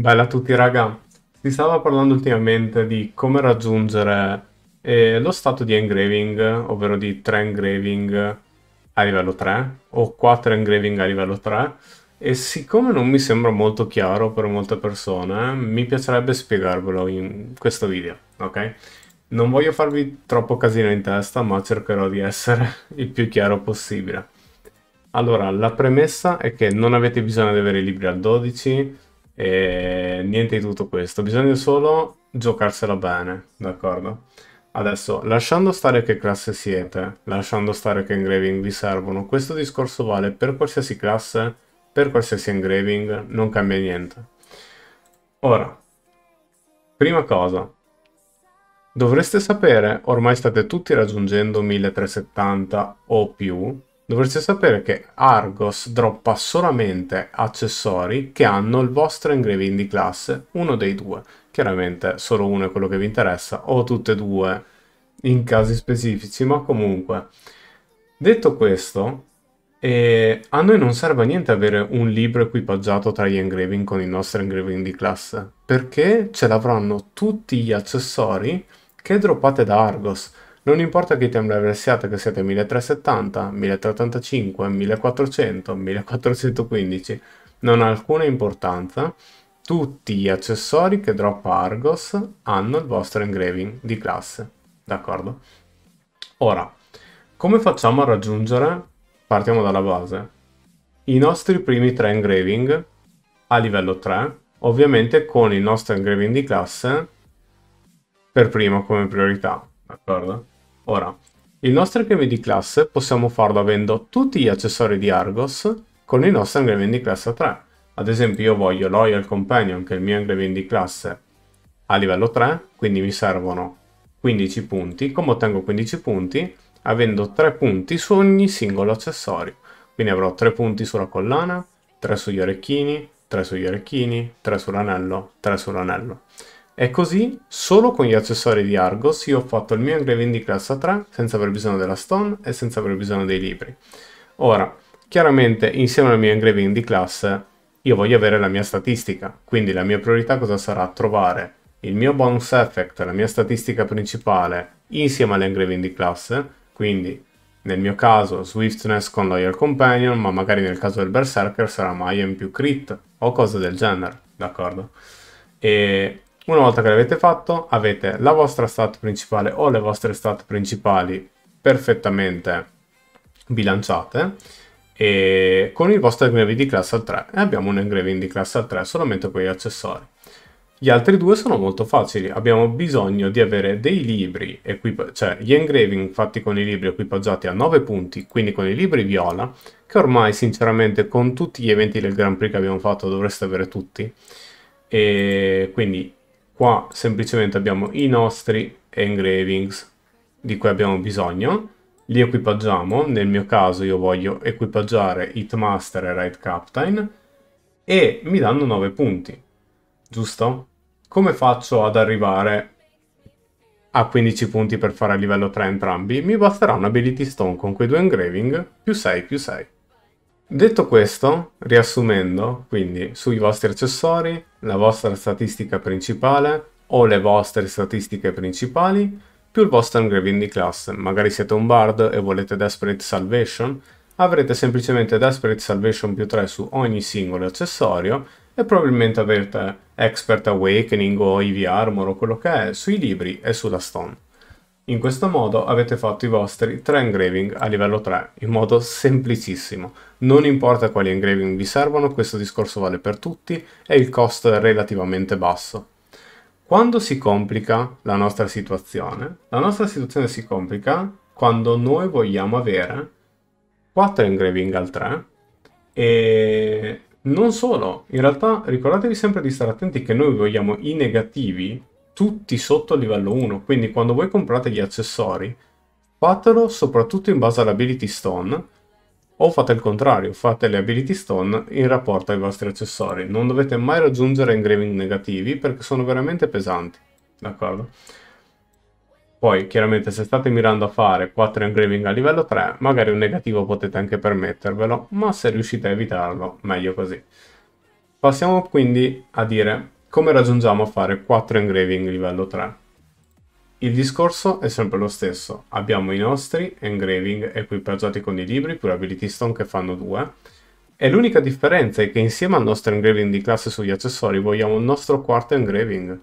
Bella a tutti raga, si stava parlando ultimamente di come raggiungere eh, lo stato di engraving, ovvero di 3 engraving a livello 3 o 4 engraving a livello 3 e siccome non mi sembra molto chiaro per molte persone mi piacerebbe spiegarvelo in questo video, ok? Non voglio farvi troppo casino in testa ma cercherò di essere il più chiaro possibile. Allora, la premessa è che non avete bisogno di avere i libri al 12, e niente di tutto questo, bisogna solo giocarsela bene, d'accordo? Adesso, lasciando stare che classe siete, lasciando stare che engraving vi servono, questo discorso vale per qualsiasi classe, per qualsiasi engraving, non cambia niente. Ora, prima cosa, dovreste sapere, ormai state tutti raggiungendo 1370 o più, Dovreste sapere che Argos droppa solamente accessori che hanno il vostro engraving di classe, uno dei due. Chiaramente solo uno è quello che vi interessa, o tutte e due in casi specifici, ma comunque. Detto questo, eh, a noi non serve a niente avere un libro equipaggiato tra gli engraving con il nostro engraving di classe, perché ce l'avranno tutti gli accessori che droppate da Argos non importa che timbri siate, che siate 1370, 1385, 1400, 1415, non ha alcuna importanza, tutti gli accessori che droppa Argos hanno il vostro engraving di classe, d'accordo? Ora, come facciamo a raggiungere, partiamo dalla base, i nostri primi tre engraving a livello 3, ovviamente con il nostro engraving di classe per primo come priorità, d'accordo? Ora, il nostro ingreme di classe possiamo farlo avendo tutti gli accessori di Argos con il nostro ingreme di classe 3. Ad esempio io voglio Loyal Companion, che è il mio ingreme di classe, a livello 3, quindi mi servono 15 punti. Come ottengo 15 punti? Avendo 3 punti su ogni singolo accessorio. Quindi avrò 3 punti sulla collana, 3 sugli orecchini, 3 sugli orecchini, 3 sull'anello, 3 sull'anello. E così, solo con gli accessori di Argos, io ho fatto il mio engraving di classe 3 senza aver bisogno della stone e senza aver bisogno dei libri. Ora, chiaramente insieme al mio engraving di classe io voglio avere la mia statistica, quindi la mia priorità cosa sarà? Trovare il mio bonus effect, la mia statistica principale, insieme all'engraving di classe, quindi nel mio caso Swiftness con Loyal Companion, ma magari nel caso del Berserker sarà Mayan più Crit o cose del genere, d'accordo? E una volta che l'avete fatto avete la vostra stat principale o le vostre stat principali perfettamente bilanciate e con il vostro engraving di classe 3 e abbiamo un engraving di classe 3 solamente con gli accessori. Gli altri due sono molto facili, abbiamo bisogno di avere dei libri, cioè gli engraving fatti con i libri equipaggiati a 9 punti, quindi con i libri viola, che ormai sinceramente con tutti gli eventi del Grand Prix che abbiamo fatto dovreste avere tutti, e quindi Qua semplicemente abbiamo i nostri engravings di cui abbiamo bisogno. Li equipaggiamo, nel mio caso io voglio equipaggiare Hitmaster e Right Captain e mi danno 9 punti, giusto? Come faccio ad arrivare a 15 punti per fare a livello 3 entrambi? Mi basterà un Ability Stone con quei due engraving più 6 più 6. Detto questo, riassumendo, quindi sui vostri accessori, la vostra statistica principale o le vostre statistiche principali, più il vostro engraving di classe. Magari siete un bard e volete Desperate Salvation, avrete semplicemente Desperate Salvation più 3 su ogni singolo accessorio e probabilmente avrete Expert Awakening o IV Armor o quello che è sui libri e sulla stone. In questo modo avete fatto i vostri tre engraving a livello 3, in modo semplicissimo. Non importa quali engraving vi servono, questo discorso vale per tutti e il costo è relativamente basso. Quando si complica la nostra situazione? La nostra situazione si complica quando noi vogliamo avere 4 engraving al 3 e non solo, in realtà ricordatevi sempre di stare attenti che noi vogliamo i negativi tutti sotto il livello 1, quindi quando voi comprate gli accessori, fatelo soprattutto in base all'ability stone, o fate il contrario, fate le ability stone in rapporto ai vostri accessori. Non dovete mai raggiungere engraving negativi perché sono veramente pesanti, d'accordo? Poi, chiaramente, se state mirando a fare 4 engraving a livello 3, magari un negativo potete anche permettervelo, ma se riuscite a evitarlo, meglio così. Passiamo quindi a dire come raggiungiamo a fare 4 engraving livello 3. Il discorso è sempre lo stesso, abbiamo i nostri engraving equipaggiati con i libri più l'ability stone che fanno 2 e l'unica differenza è che insieme al nostro engraving di classe sugli accessori vogliamo il nostro quarto engraving.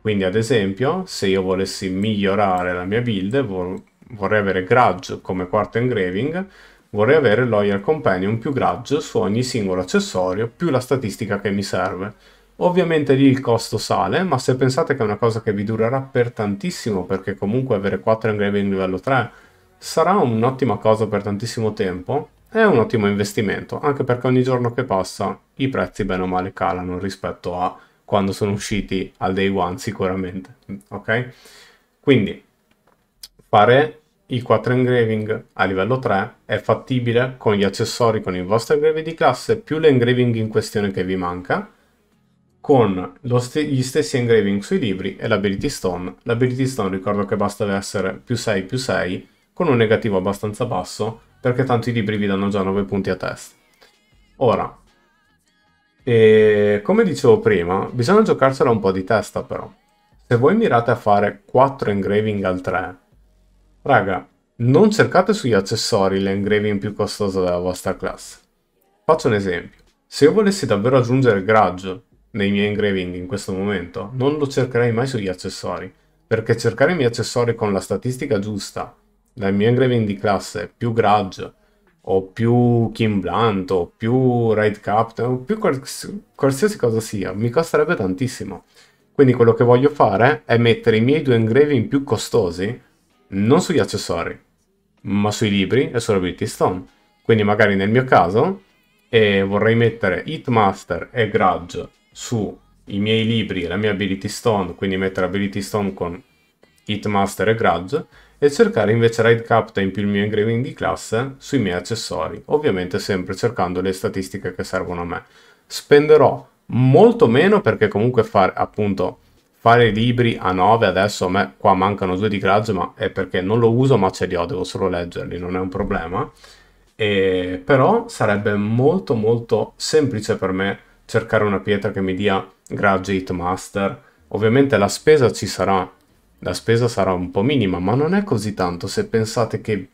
Quindi ad esempio se io volessi migliorare la mia build vorrei avere grudge come quarto engraving, vorrei avere loyal companion più grudge su ogni singolo accessorio più la statistica che mi serve. Ovviamente lì il costo sale, ma se pensate che è una cosa che vi durerà per tantissimo, perché comunque avere 4 engraving livello 3 sarà un'ottima cosa per tantissimo tempo, è un ottimo investimento, anche perché ogni giorno che passa i prezzi bene o male calano rispetto a quando sono usciti al day one sicuramente, ok? Quindi fare i 4 engraving a livello 3 è fattibile con gli accessori con il vostro engraving di classe più l'engraving in questione che vi manca con st gli stessi engraving sui libri e l'ability stone. L'ability stone ricordo che basta essere più 6 più 6 con un negativo abbastanza basso perché tanto i libri vi danno già 9 punti a test. Ora, e ehm, come dicevo prima, bisogna giocarsela un po' di testa però. Se voi mirate a fare 4 engraving al 3, raga, non cercate sugli accessori l'engraving più costoso della vostra classe. Faccio un esempio. Se io volessi davvero aggiungere grudge nei miei engraving in questo momento, non lo cercherei mai sugli accessori, perché cercare i miei accessori con la statistica giusta, dal mio engraving di classe, più Grudge, o più Kim Blunt, o più Raid Captain, o più qualsiasi cosa sia, mi costerebbe tantissimo. Quindi quello che voglio fare è mettere i miei due engraving più costosi, non sugli accessori, ma sui libri e sulla Beauty Stone. Quindi magari nel mio caso eh, vorrei mettere Hitmaster e Grudge sui miei libri e la mia Ability Stone, quindi mettere Ability Stone con Hitmaster e Grudge, e cercare invece Raid Captain più il mio engraving di classe sui miei accessori, ovviamente sempre cercando le statistiche che servono a me. Spenderò molto meno perché comunque fare appunto fare libri a 9 adesso a me qua mancano due di grudge ma è perché non lo uso ma ce li ho devo solo leggerli non è un problema e, però sarebbe molto molto semplice per me cercare una pietra che mi dia graduate master. Ovviamente la spesa ci sarà, la spesa sarà un po' minima, ma non è così tanto se pensate che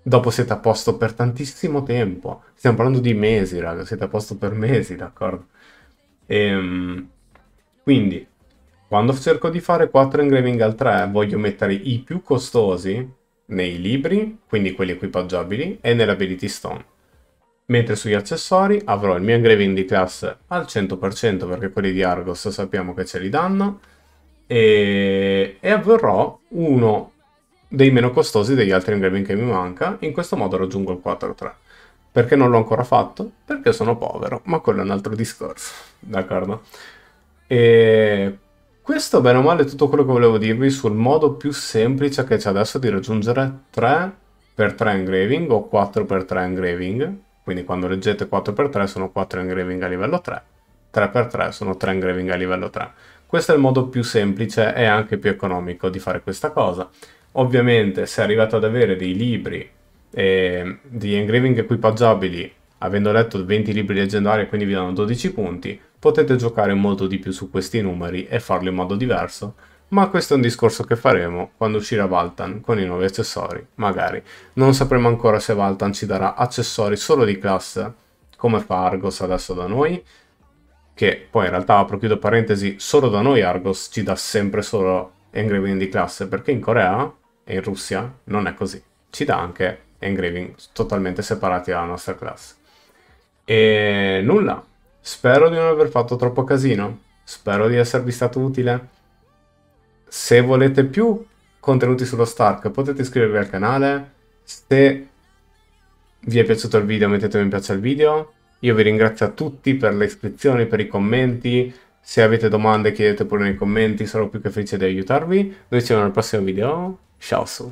dopo siete a posto per tantissimo tempo. Stiamo parlando di mesi, raga, siete a posto per mesi, d'accordo? Ehm, quindi, quando cerco di fare 4 engraving al 3, voglio mettere i più costosi nei libri, quindi quelli equipaggiabili, e nell'ability stone. Mentre sugli accessori avrò il mio engraving di classe al 100% perché quelli di Argos sappiamo che ce li danno e, e avrò uno dei meno costosi degli altri engraving che mi manca, in questo modo raggiungo il 4-3. Perché non l'ho ancora fatto? Perché sono povero, ma quello è un altro discorso, d'accordo? E questo bene o male è tutto quello che volevo dirvi sul modo più semplice che c'è adesso di raggiungere 3x3 engraving o 4x3 engraving quindi quando leggete 4x3 sono 4 engraving a livello 3, 3x3 sono 3 engraving a livello 3. Questo è il modo più semplice e anche più economico di fare questa cosa. Ovviamente se arrivate ad avere dei libri eh, di engraving equipaggiabili, avendo letto 20 libri leggendari e quindi vi danno 12 punti, potete giocare molto di più su questi numeri e farlo in modo diverso ma questo è un discorso che faremo quando uscirà Valtan con i nuovi accessori, magari. Non sapremo ancora se Valtan ci darà accessori solo di classe, come fa Argos adesso da noi, che poi in realtà, apro chiudo parentesi, solo da noi Argos ci dà sempre solo engraving di classe, perché in Corea e in Russia non è così. Ci dà anche engraving totalmente separati dalla nostra classe. E nulla, spero di non aver fatto troppo casino, spero di esservi stato utile se volete più contenuti sullo Stark potete iscrivervi al canale, se vi è piaciuto il video mettete mi piace al video, io vi ringrazio a tutti per le iscrizioni, per i commenti, se avete domande chiedete pure nei commenti, sarò più che felice di aiutarvi, noi ci vediamo al prossimo video, ciao su!